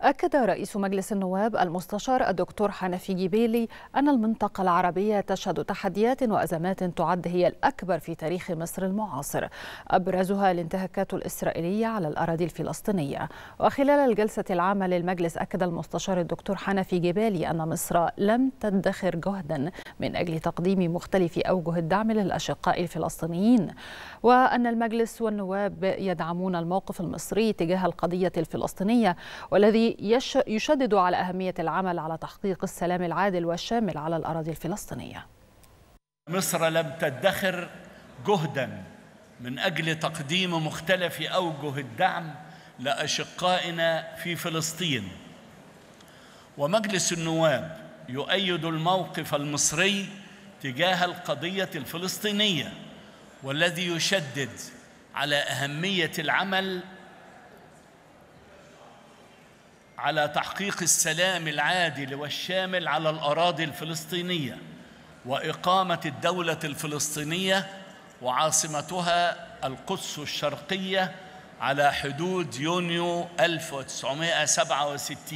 أكد رئيس مجلس النواب المستشار الدكتور حنفي جبيلي أن المنطقة العربية تشهد تحديات وأزمات تعد هي الأكبر في تاريخ مصر المعاصر أبرزها الانتهاكات الإسرائيلية على الأراضي الفلسطينية وخلال الجلسة العامة للمجلس أكد المستشار الدكتور حنفي جبالي أن مصر لم تدخر جهدا من أجل تقديم مختلف أوجه الدعم للأشقاء الفلسطينيين وأن المجلس والنواب يدعمون الموقف المصري تجاه القضية الفلسطينية والذي يش... يشدد على أهمية العمل على تحقيق السلام العادل والشامل على الأراضي الفلسطينية مصر لم تدخر جهدا من أجل تقديم مختلف أوجه الدعم لأشقائنا في فلسطين ومجلس النواب يؤيد الموقف المصري تجاه القضية الفلسطينية والذي يشدد على أهمية العمل على تحقيق السلام العادل والشامل على الأراضي الفلسطينية وإقامة الدولة الفلسطينية وعاصمتها القدس الشرقية على حدود يونيو 1967